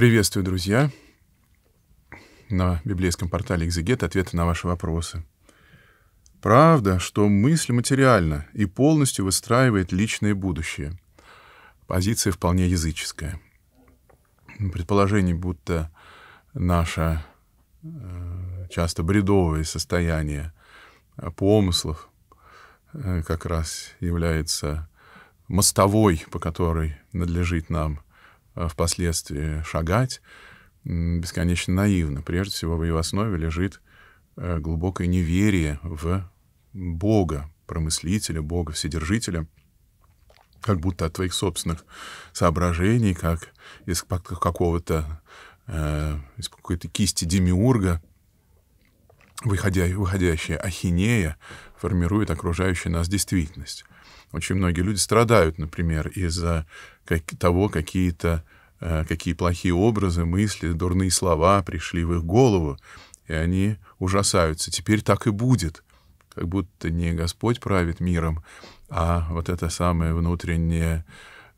Приветствую, друзья! На библейском портале «Экзегет» ответы на ваши вопросы. Правда, что мысль материальна и полностью выстраивает личное будущее. Позиция вполне языческая. Предположение, будто наше э, часто бредовое состояние помыслов э, как раз является мостовой, по которой надлежит нам – Э, впоследствии шагать, бесконечно наивно. Прежде всего, в ее основе лежит э, глубокое неверие в Бога, промыслителя, Бога Вседержителя, как будто от твоих собственных соображений, как из какого-то э, из какой-то кисти демиурга выходя, выходящая ахинея формирует окружающую нас действительность. Очень многие люди страдают, например, из-за как, того, какие-то э, какие плохие образы, мысли, дурные слова пришли в их голову, и они ужасаются. Теперь так и будет. Как будто не Господь правит миром, а вот это самое внутреннее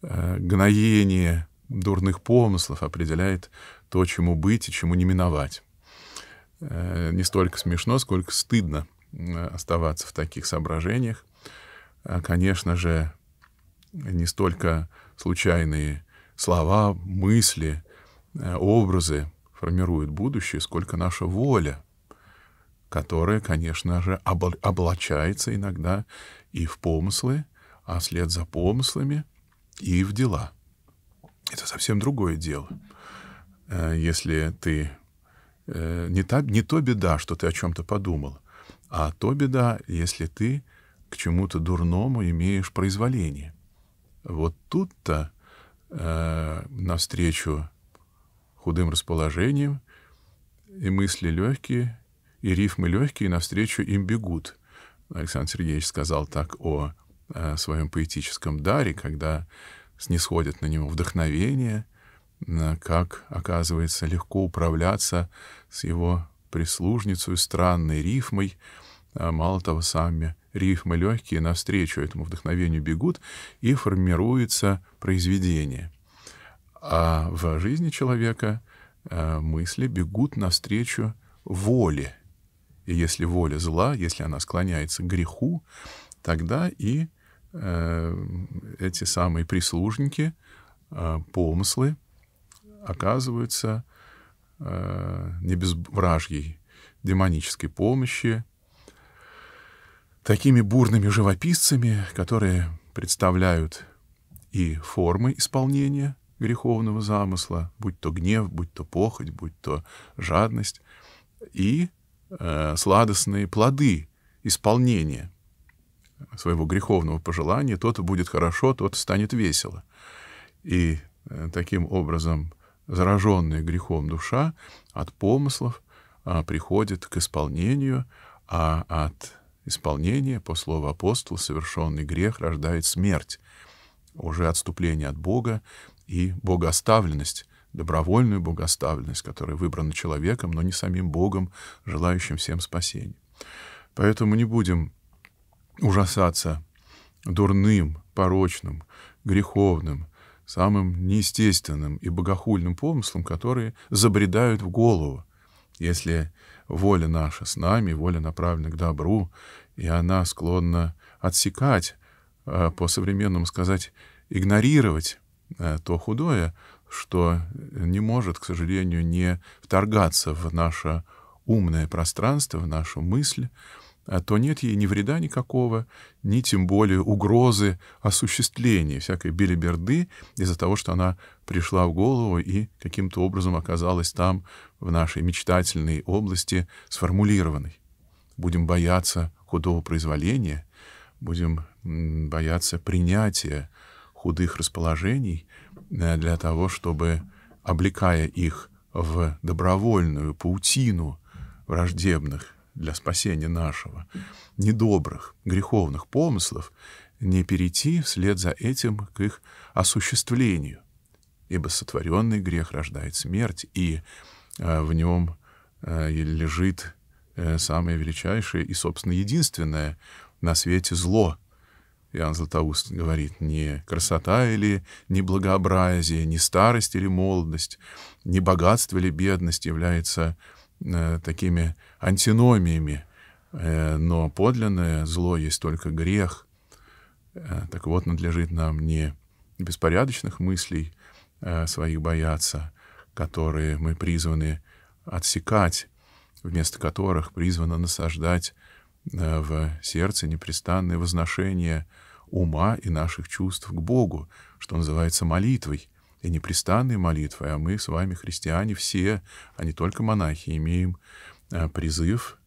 э, гноение дурных помыслов определяет то, чему быть и чему не миновать. Э, не столько смешно, сколько стыдно э, оставаться в таких соображениях. А, конечно же, не столько случайные слова, мысли, э, образы формируют будущее, сколько наша воля, которая, конечно же, облачается иногда и в помыслы, а вслед за помыслами и в дела. Это совсем другое дело. Если ты Э, не, та, не то беда, что ты о чем-то подумал, а то беда, если ты к чему-то дурному имеешь произволение. Вот тут-то э, навстречу худым расположением и мысли легкие, и рифмы легкие навстречу им бегут. Александр Сергеевич сказал так о, о э, своем поэтическом даре, когда снисходит на него вдохновение, Э, как, оказывается, легко управляться с его прислужницей, странной рифмой, а мало того, сами рифмы легкие навстречу этому вдохновению бегут, и формируется произведение. А в жизни человека э, мысли бегут навстречу воле. И если воля зла, если она склоняется к греху, тогда и э, эти самые прислужники, э, помыслы, оказывается э, не без вражьей демонической помощи такими бурными живописцами, которые представляют и формы исполнения греховного замысла, будь то гнев, будь то похоть, будь то жадность, и э, сладостные плоды исполнения своего греховного пожелания, Тот будет хорошо, тот станет весело. И э, таким образом зараженная грехом душа от помыслов а, приходит к исполнению, а от исполнения, по слову апостола, совершенный грех рождает смерть, уже отступление от Бога и богоставленность, добровольную богоставленность, которая выбрана человеком, но не самим Богом, желающим всем спасения. Поэтому не будем ужасаться дурным, порочным, греховным, самым неестественным и богохульным помыслам, которые забредают в голову. Если воля наша с нами, воля направлена к добру, и она склонна отсекать, а, по-современному сказать, игнорировать э, то худое, что не может, к сожалению, не вторгаться в наше умное пространство, в нашу мысль, а то нет ей ни вреда никакого, ни тем более угрозы осуществления всякой белиберды из-за того, что она пришла в голову и каким-то образом оказалась там, в нашей мечтательной области, сформулированной. Будем бояться худого произволения, будем бояться принятия худых расположений э, для того, чтобы, облекая их в добровольную паутину враждебных для спасения нашего, недобрых, греховных помыслов, не перейти вслед за этим к их осуществлению, ибо сотворенный грех рождает смерть, и э, в нем э, лежит э, самое величайшее и, собственно, единственное на свете зло. Иоанн Златоуст говорит, не красота или не благообразие, не старость или молодость, не богатство или бедность является Э, такими антиномиями, э, но подлинное зло есть только грех. Э, так вот, надлежит нам не беспорядочных мыслей своих бояться, которые мы призваны отсекать, вместо которых призвано насаждать в сердце непрестанное возношение ума и наших чувств к Богу, что называется молитвой и непрестанной молитвой, а мы с вами, христиане, все, а не только монахи, имеем а, призыв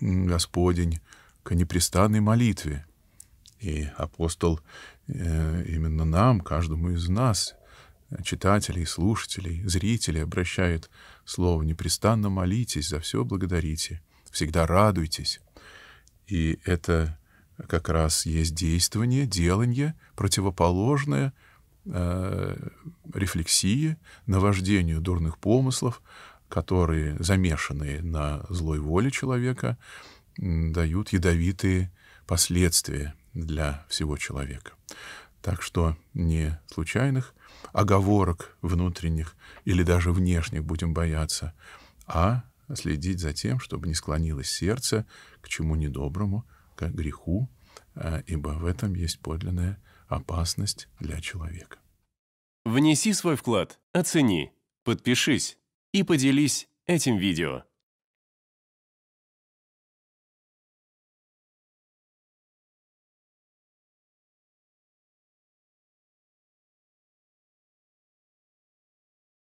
Господень к непрестанной молитве. И апостол э, именно нам, каждому из нас, читателей, слушателей, зрителей обращает слово «непрестанно молитесь, за все благодарите, всегда радуйтесь». И это как раз есть действование, деланье, противоположное – Э, рефлексии, наваждению дурных помыслов, которые, замешанные на злой воле человека, дают ядовитые последствия для всего человека. Так что не случайных оговорок внутренних или даже внешних будем бояться, а следить за тем, чтобы не склонилось сердце к чему недоброму, к греху, э, ибо в этом есть подлинное опасность для человека. Внеси свой вклад, оцени, подпишись и поделись этим видео.